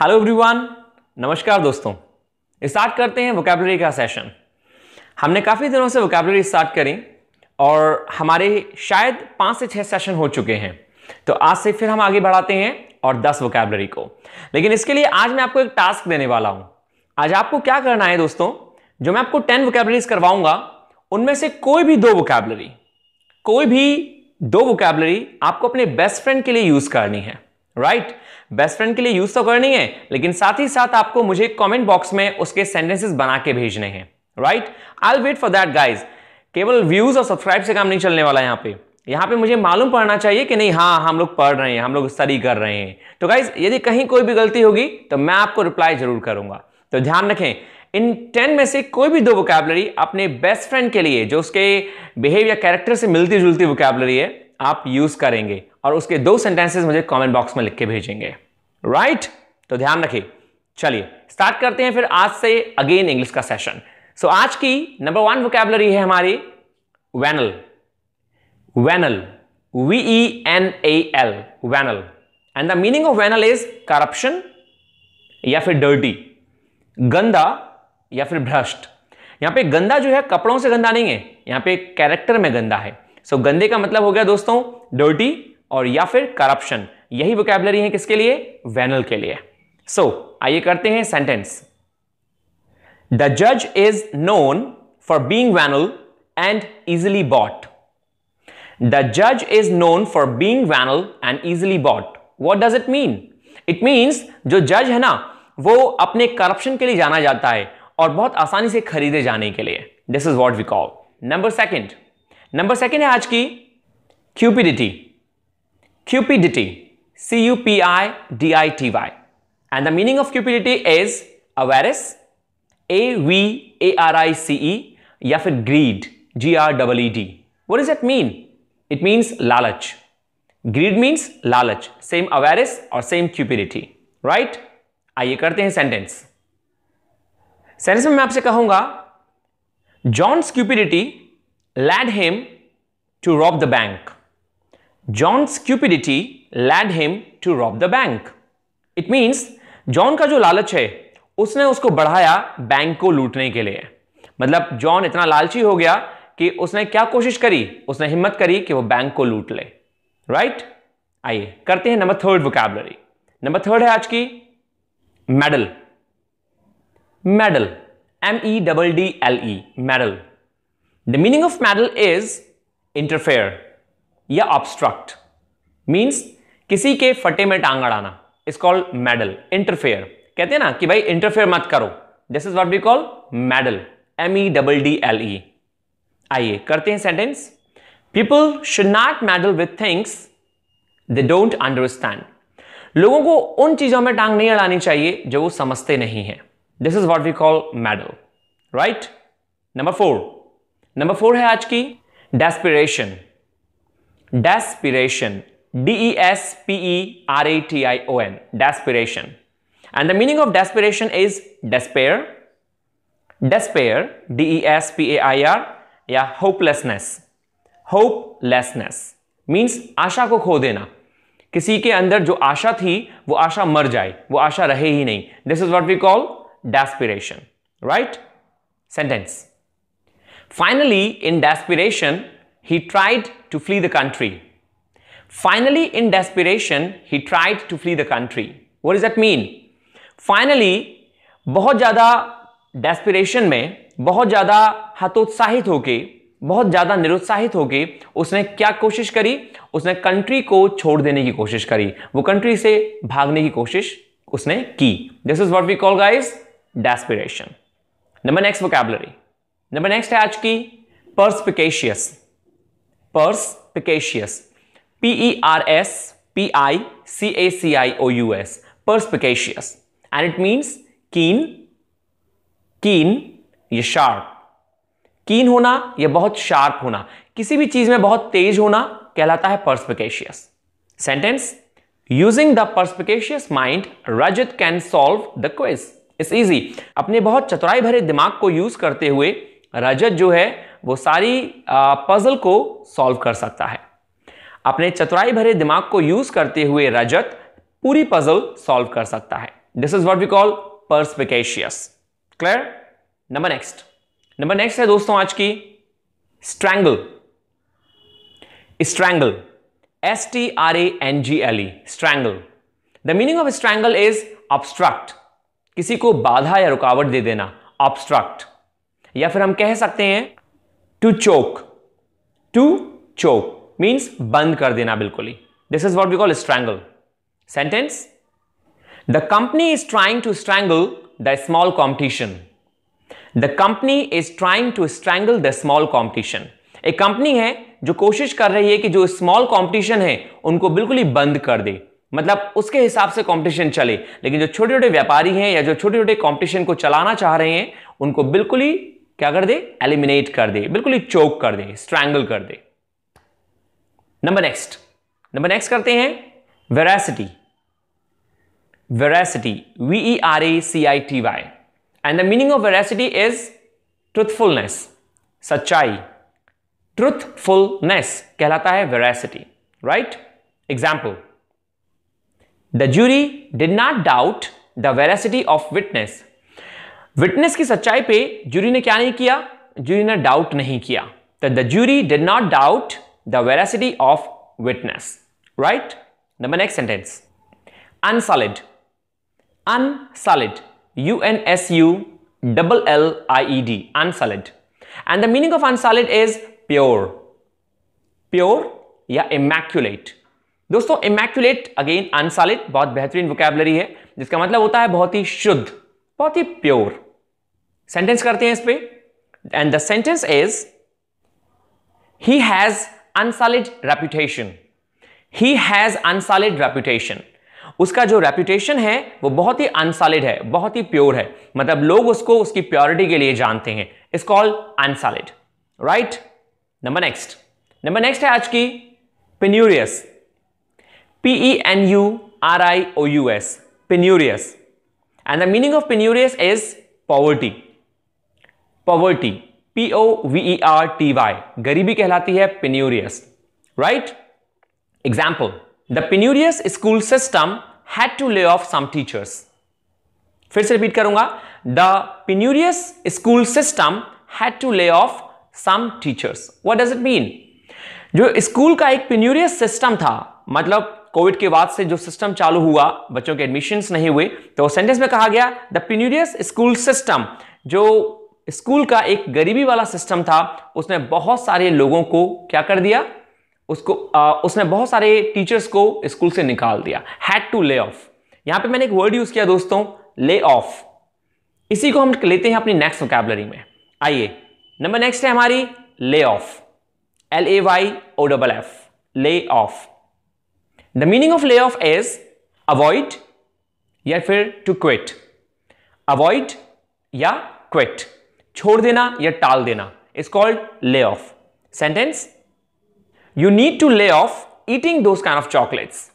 Hello everyone नमस्कार दोस्तों start करते हैं वोकेबलरी का सेशन हमने काफ़ी दिनों से वोकेबलरी स्टार्ट करी और हमारे शायद पाँच से छः सेशन हो चुके हैं तो आज से फिर हम आगे बढ़ाते हैं और दस वोकेबलरी को लेकिन इसके लिए आज मैं आपको एक टास्क देने वाला हूँ आज आपको क्या करना है दोस्तों जो मैं आपको टेन वोकेबलरीज करवाऊंगा उनमें से कोई भी दो वोकेबलरी कोई भी दो वोकेबलरी आपको अपने बेस्ट फ्रेंड के लिए यूज़ करनी है राइट बेस्ट फ्रेंड के लिए यूज तो करनी है लेकिन साथ ही साथ आपको मुझे कमेंट बॉक्स में उसके सेंटेंसेस बना के भेजने हैं right I wait for that guys केवल व्यूज और सब्सक्राइब से काम नहीं चलने वाला यहाँ पे यहाँ पे मुझे मालूम पढ़ना चाहिए कि नहीं हाँ हम लोग पढ़ रहे हैं हम लोग स्टडी कर रहे हैं तो गाइज यदि कहीं कोई भी गलती होगी तो मैं आपको रिप्लाई जरूर करूंगा तो ध्यान रखें इन टेन में से कोई भी दो वोकेबलरी अपने बेस्ट फ्रेंड के लिए जो उसके बिहेवियर कैरेक्टर से मिलती जुलती वोकेबलरी है आप यूज करेंगे और उसके दो सेंटेंसेस मुझे कमेंट बॉक्स में लिख के भेजेंगे राइट right? तो ध्यान रखिए चलिए स्टार्ट करते हैं फिर आज से अगेन इंग्लिश का सेशन सो so, आज की नंबर वन वोकेबलरी है हमारी venal venal V E N A L venal and the meaning of venal is corruption या फिर डर्टी गंदा या फिर भ्रष्ट यहां पे गंदा जो है कपड़ों से गंदा नहीं है यहां पे कैरेक्टर में गंदा है सो so, गंदे का मतलब हो गया दोस्तों डर्टी और या फिर करप्शन यही वोकेबलरी है किसके लिए वैनल के लिए सो so, आइए करते हैं सेंटेंस द जज is known for being वैनल and easily bought the जज is known for being वैनल and easily bot what does it mean it means जो जज है ना वो अपने करप्शन के लिए जाना जाता है और बहुत आसानी से खरीदे जाने के लिए this is what we call number second number second है आज की cupidity cupidity C U P I D I T Y and the meaning of cupidity is avarice A V A R I C E या फिर greed G R double E D what is it mean it means लालच greed means लालच same avarice और same cupidity right आइए करते हैं sentence sentence में मैं आपसे कहूंगा John's cupidity led him to rob the bank. John's cupidity led him to rob the bank. It means John का जो लालच है उसने उसको बढ़ाया बैंक को लूटने के लिए मतलब जॉन इतना लालची हो गया कि उसने क्या कोशिश करी उसने हिम्मत करी कि वो बैंक को लूट ले राइट आइए करते हैं number third vocabulary number third है आज की meddle meddle M E double D L E meddle the meaning of meddle is interfere या ऑब्स्ट्रक्ट मीन्स किसी के फटे में टांग अड़ाना इज कॉल्ड मेडल इंटरफेयर कहते हैं ना कि भाई इंटरफेयर मत करो this is what we call meddle M E double D L E आइए करते हैं sentence people should not meddle with things they don't understand लोगों को उन चीजों में टांग नहीं अड़ानी चाहिए जो वो समझते नहीं है this is what we call meddle right number four number four है आज की desperation desperation D E S P E R A T I O N desperation and the meaning of desperation is despair despair D E S P A I R या hopelessness hopelessness means आशा को खो देना किसी के अंदर जो आशा थी वो आशा मर जाए वो आशा रहे ही नहीं this is what we call desperation right sentence Finally, in desperation, he tried to flee the country. Finally, in desperation, he tried to flee the country. What does that mean? Finally, बहुत ज़्यादा desperation में बहुत ज़्यादा हतोत्साहित होके बहुत ज़्यादा निरुत्साहित होके उसने क्या कोशिश करी उसने कंट्री को छोड़ देने की कोशिश करी वो कंट्री से भागने की कोशिश उसने की this is what we call guys desperation number next vocabulary number next है आज की perspicacious perspicacious P E R S P I C A C I O U S perspicacious and it means keen keen ये sharp कीन होना या बहुत sharp होना किसी भी चीज में बहुत तेज होना कहलाता है perspicacious sentence using the perspicacious mind Rajat can solve the quiz it's easy अपने बहुत चतुराई भरे दिमाग को यूज करते हुए रजत जो है वो सारी पजल को सॉल्व कर सकता है अपने चतुराई भरे दिमाग को यूज करते हुए रजत पूरी पजल सॉल्व कर सकता है this is what we call perspicacious clear number next number next है दोस्तों आज की strangle strangle S T R A N G L E strangle the meaning of strangle is obstruct किसी को बाधा या रुकावट दे देना ऑब्स्ट्रक्ट या फिर हम कह सकते हैं to choke to choke means बंद कर देना बिल्कुल ही this is what we call strangle sentence the company is trying to strangle the small competition the company is trying to strangle the small competition एक कंपनी है जो कोशिश कर रही है कि जो स्मॉल कॉम्पिटिशन है उनको बिल्कुल ही बंद कर दे मतलब उसके हिसाब से कॉम्पिटिशन चले लेकिन जो छोटे छोटे व्यापारी हैं या जो छोटे छोटे कॉम्पिटिशन को चलाना चाह रहे हैं उनको बिल्कुल ही क्या कर दे एलिमिनेट कर दे बिल्कुल ही चोक कर दे स्ट्रैंगल कर दे नंबर नेक्स्ट नंबर नेक्स्ट करते हैं veracity veracity V E R A C I T Y and the meaning of veracity is truthfulness सच्चाई ट्रुथफुलनेस कहलाता है veracity right example the jury did not doubt the veracity of witness witness की सच्चाई पे jury ने क्या नहीं किया ज्यूरी ने डाउट नहीं किया तो the jury did not doubt the veracity of witness right number next sentence unsullied unsullied U N S U double L I E D unsullied and the meaning of unsullied is pure pure या immaculate दोस्तों immaculate again unsullied बहुत बेहतरीन vocabulary है जिसका मतलब होता है बहुत ही शुद्ध बहुत ही प्योर सेंटेंस करते हैं इस पर and the sentence is he has unsullied reputation he has unsullied reputation उसका जो रेप्यूटेशन है वो बहुत ही अनसॉलिड है बहुत ही प्योर है मतलब लोग उसको उसकी प्योरिटी के लिए जानते हैं इस called unsullied right number next number next है आज की penurious P E N U R I O U S penurious and the meaning of penurious is poverty poverty P O V R T Y गरीबी कहलाती है penurious right example the penurious school system had to lay off some teachers फिर से repeat करूंगा the penurious school system had to lay off some teachers what does it mean जो school का एक पिन्यूरियस system था मतलब कोविड के बाद से जो सिस्टम चालू हुआ बच्चों के एडमिशन्स नहीं हुए तो सेंटेंस में कहा गया द पिन्यूरियस स्कूल सिस्टम जो स्कूल का एक गरीबी वाला सिस्टम था उसने बहुत सारे लोगों को क्या कर दिया उसको आ, उसने बहुत सारे टीचर्स को स्कूल से निकाल दिया हैड टू ले ऑफ यहां पे मैंने एक वर्ड यूज किया दोस्तों ले ऑफ इसी को हम लेते हैं अपनी नेक्स्ट वोकेबलरी में आइए नंबर नेक्स्ट है हमारी lay off L A Y O double F lay off the meaning of lay off is avoid या फिर टू क्विट अवॉइड या क्विट छोड़ देना या टाल देना is called lay off sentence you need to lay off eating those kind of chocolates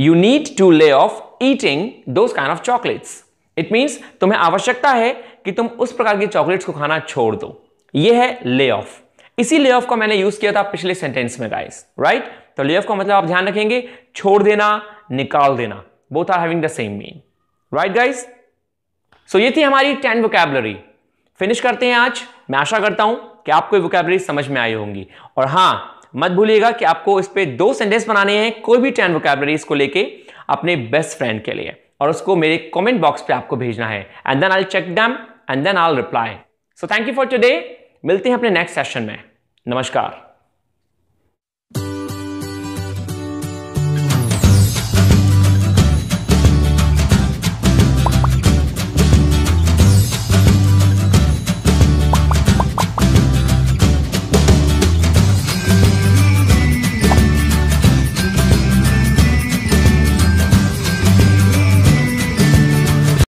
you need to lay off eating those kind of chocolates it means तुम्हें आवश्यकता है कि तुम उस प्रकार की चॉकलेट्स को खाना छोड़ दो ये है ले ऑफ इसी ले ऑफ का मैंने यूज किया था पिछले सेंटेंस में गाइस राइट right? तो ले ऑफ का मतलब आप ध्यान रखेंगे छोड़ देना निकाल देना both are having the same mean right guys so ये थी हमारी टेन वोकेबलरी फिनिश करते हैं आज मैं आशा करता हूं कि आपको वोकेबलरी समझ में आई होंगी और हाँ मत भूलिएगा कि आपको इस पर दो सेंटेंस बनाने हैं कोई भी टेन वोकेबलरीज को लेके अपने बेस्ट फ्रेंड के लिए और उसको मेरे कमेंट बॉक्स पे आपको भेजना है and then I check them and then I reply so thank you for today मिलते हैं अपने नेक्स्ट सेशन में नमस्कार